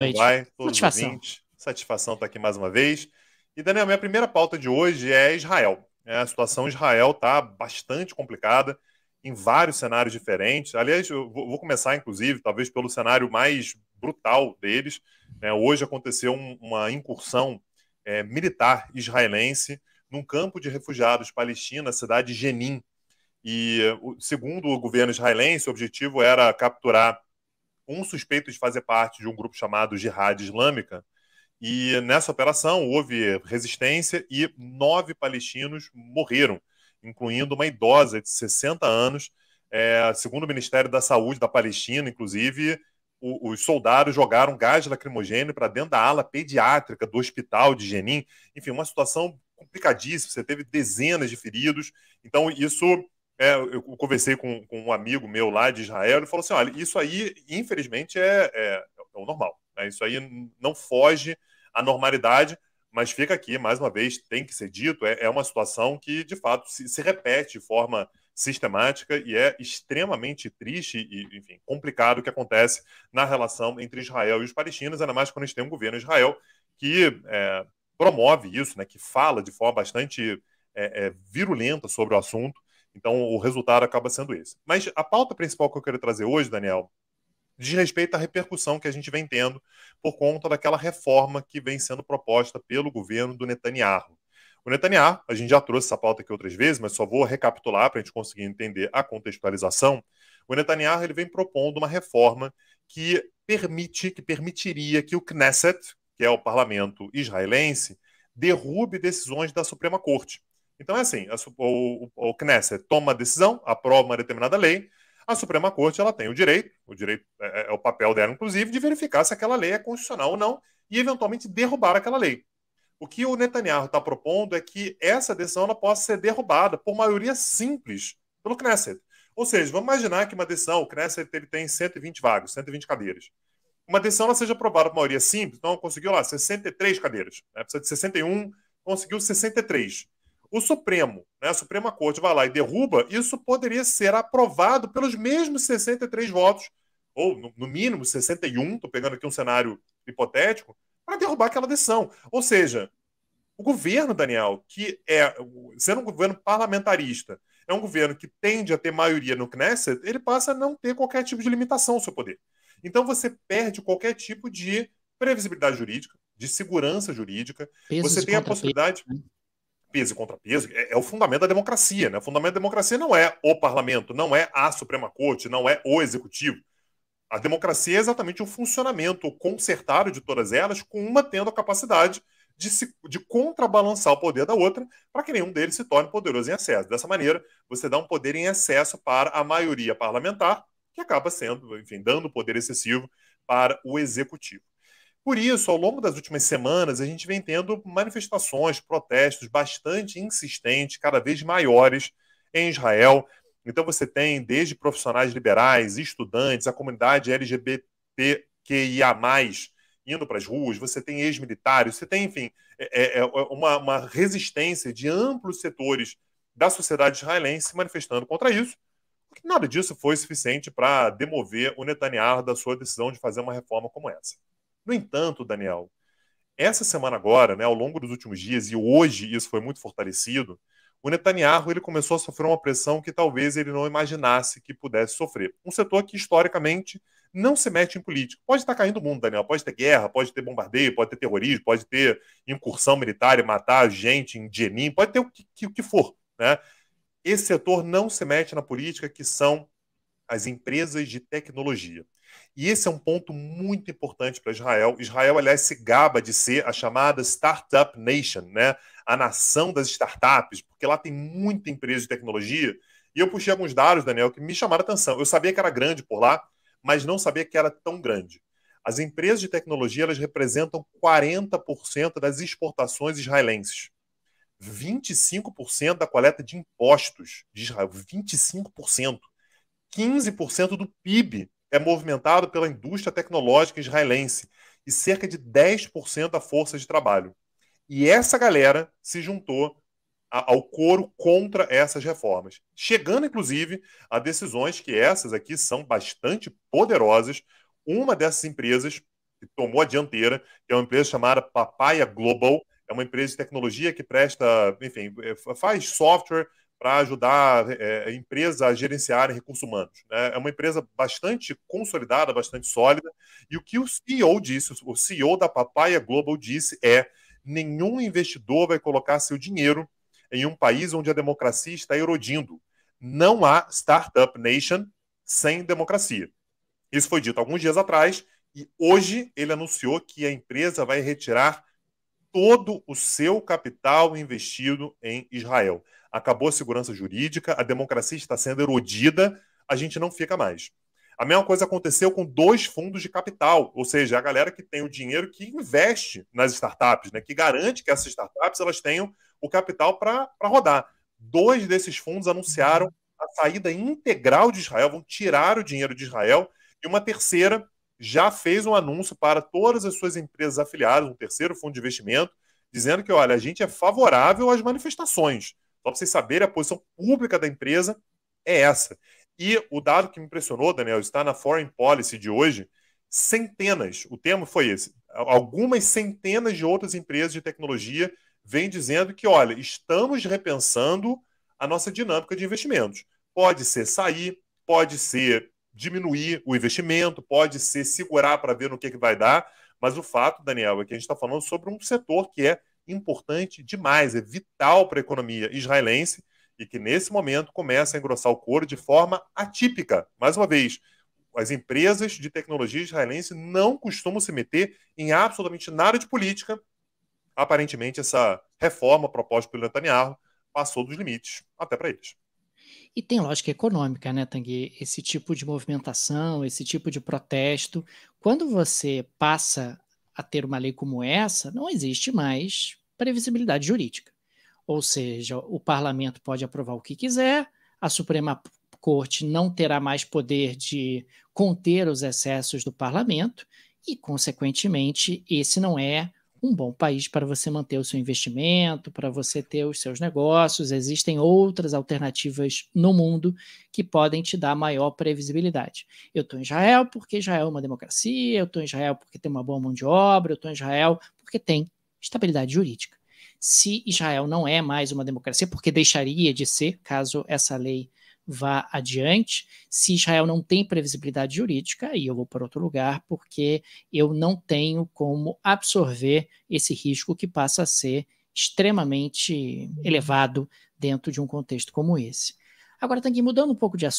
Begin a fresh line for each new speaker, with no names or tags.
noite. Vai, todos Satisfação.
Ouvintes. Satisfação estar tá aqui mais uma vez. E, Daniel, minha primeira pauta de hoje é Israel. É, a situação em Israel está bastante complicada em vários cenários diferentes. Aliás, eu vou começar, inclusive, talvez pelo cenário mais brutal deles. É, hoje aconteceu uma incursão é, militar israelense num campo de refugiados palestinos, na cidade de Jenin. E, segundo o governo israelense, o objetivo era capturar um suspeito de fazer parte de um grupo chamado Jihad Islâmica. E nessa operação houve resistência e nove palestinos morreram, incluindo uma idosa de 60 anos. É, segundo o Ministério da Saúde da Palestina, inclusive, o, os soldados jogaram gás lacrimogêneo para dentro da ala pediátrica do hospital de Jenin. Enfim, uma situação complicadíssima. Você teve dezenas de feridos. Então, isso é, eu conversei com, com, um amigo meu lá de Israel, ele falou assim: olha, isso aí, infelizmente, é, é, é o normal. Né? Isso aí não foge à normalidade, mas fica aqui, mais uma vez, tem que ser dito: é, é uma situação que, de fato, se, se, repete de forma sistemática e é extremamente triste e, enfim, complicado o que acontece na relação entre Israel e os palestinos, ainda mais quando a gente tem um governo Israel que é, promove isso, né, que fala de forma bastante é, é, virulenta sobre o assunto então, o resultado acaba sendo esse. Mas a pauta principal que eu quero trazer hoje, Daniel, diz respeito à repercussão que a gente vem tendo por conta daquela reforma que vem sendo proposta pelo governo do Netanyahu. O Netanyahu, a gente já trouxe essa pauta aqui outras vezes, mas só vou recapitular para a gente conseguir entender a contextualização. O Netanyahu ele vem propondo uma reforma que permite, que permitiria que o Knesset, que é o parlamento israelense, derrube decisões da Suprema Corte. Então é assim, a, o, o, Knesset toma a decisão, aprova uma determinada lei, a Suprema Corte ela tem o direito, o direito é, é, é o papel dela, inclusive, de verificar se aquela lei é constitucional ou não e eventualmente derrubar aquela lei. O que o Netanyahu está propondo é que essa decisão ela possa ser derrubada por maioria simples pelo Knesset. Ou seja, vamos imaginar que uma decisão, o Knesset ele tem 120 vagas, 120 cadeiras. Uma decisão ela seja aprovada por maioria simples, então conseguiu lá 63 cadeiras, né? precisa de 61, conseguiu 63 o Supremo, né, a Suprema Corte vai lá e derruba, isso poderia ser aprovado pelos mesmos 63 votos, ou no, no mínimo 61, estou pegando aqui um cenário hipotético, para derrubar aquela decisão. Ou seja, o governo, Daniel, que é, sendo um governo parlamentarista, é um governo que tende a ter maioria no Knesset, ele passa a não ter qualquer tipo de limitação ao seu poder. Então você perde qualquer tipo de previsibilidade jurídica, de segurança jurídica. Pesos você tem a possibilidade. né? peso e contrapeso, é, é, o fundamento da democracia. Né? O fundamento da democracia não é o parlamento, não é a Suprema Corte, não é o executivo. A democracia é exatamente o funcionamento concertado de todas elas, com uma tendo a capacidade de, se, de contrabalançar o poder da outra para que nenhum deles se torne poderoso em excesso. Dessa maneira, você dá um poder em excesso para a maioria parlamentar, que acaba sendo, enfim, dando poder excessivo para o executivo. Por isso, ao longo das últimas semanas, a gente vem tendo manifestações, protestos bastante insistentes, cada vez maiores em Israel. Então, você tem desde profissionais liberais, estudantes, a comunidade LGBTQIA, indo para as ruas, você tem ex-militares, você tem, enfim, é, é, é uma, uma resistência de amplos setores da sociedade israelense se manifestando contra isso. Nada disso foi suficiente para demover o Netanyahu da sua decisão de fazer uma reforma como essa. No entanto, Daniel, essa semana agora, né, ao longo dos últimos dias, e hoje isso foi muito fortalecido, o Netanyahu ele começou a sofrer uma pressão que talvez ele não imaginasse que pudesse sofrer. Um setor que, historicamente, não se mete em política. Pode estar caindo o mundo, Daniel. Pode ter guerra, pode ter bombardeio, pode ter terrorismo, pode ter incursão militar e matar gente em Jenin, pode ter o que, que, que for. Né? Esse setor não se mete na política, que são as empresas de tecnologia. E esse é um ponto muito importante para Israel. Israel, aliás, se gaba de ser a chamada Startup Nation, né? a nação das startups, porque lá tem muita empresa de tecnologia. E eu puxei alguns dados, Daniel, que me chamaram a atenção. Eu sabia que era grande por lá, mas não sabia que era tão grande. As empresas de tecnologia elas representam 40% das exportações israelenses. 25% da coleta de impostos de Israel, 25%. 15% do PIB é movimentado pela indústria tecnológica israelense e cerca de 10% da força de trabalho. E essa galera se juntou ao coro contra essas reformas, chegando inclusive a decisões que essas aqui são bastante poderosas. Uma dessas empresas que tomou a dianteira é uma empresa chamada Papaya Global, é uma empresa de tecnologia que presta, enfim, é, faz software para ajudar é, é, a empresa a gerenciar recursos humanos. Né? É uma empresa bastante consolidada, bastante sólida, e o que o CEO disse, o CEO da Papaya Global disse é nenhum investidor vai colocar seu dinheiro em um país onde a democracia está erodindo. Não há Startup Nation sem democracia. Isso foi dito alguns dias atrás, e hoje ele anunciou que a empresa vai retirar todo o seu capital investido em Israel. Acabou a segurança jurídica, a democracia está sendo erodida, a gente não fica mais. A mesma coisa aconteceu com dois fundos de capital, ou seja, a galera que tem o dinheiro que investe nas startups, né, que garante que essas startups elas tenham o capital para rodar. Dois desses fundos anunciaram a saída integral de Israel, vão tirar o dinheiro de Israel, e uma terceira já fez um anúncio para todas as suas empresas afiliadas, um terceiro fundo de investimento, dizendo que, olha, a gente é favorável às manifestações. Só para vocês saberem, a posição pública da empresa é essa. E o dado que me impressionou, Daniel, está na Foreign Policy de hoje, centenas, o termo foi esse, algumas centenas de outras empresas de tecnologia vêm dizendo que, olha, estamos repensando a nossa dinâmica de investimentos. Pode ser sair, pode ser diminuir o investimento, pode ser segurar para ver no que, que vai dar, mas o fato, Daniel, é que a gente está falando sobre um setor que é importante demais, é vital para a economia israelense e que nesse momento começa a engrossar o couro de forma atípica. Mais uma vez, as empresas de tecnologia israelense não costumam se meter em absolutamente nada de política. Aparentemente, essa reforma proposta pelo Netanyahu passou dos limites, até para eles.
E tem lógica econômica, né, Tangue? Esse tipo de movimentação, esse tipo de protesto, quando você passa a ter uma lei como essa, não existe mais previsibilidade jurídica. Ou seja, o parlamento pode aprovar o que quiser, a Suprema Corte não terá mais poder de conter os excessos do parlamento, e, consequentemente, esse não é um bom país para você manter o seu investimento, para você ter os seus negócios. Existem outras alternativas no mundo que podem te dar maior previsibilidade. Eu estou em Israel porque Israel é uma democracia, eu estou em Israel porque tem uma boa mão de obra, eu estou em Israel porque tem estabilidade jurídica. Se Israel não é mais uma democracia, porque deixaria de ser, caso essa lei vá adiante. Se Israel não tem previsibilidade jurídica, aí eu vou para outro lugar, porque eu não tenho como absorver esse risco que passa a ser extremamente elevado dentro de um contexto como esse. Agora, Tanguy, mudando um pouco de assunto,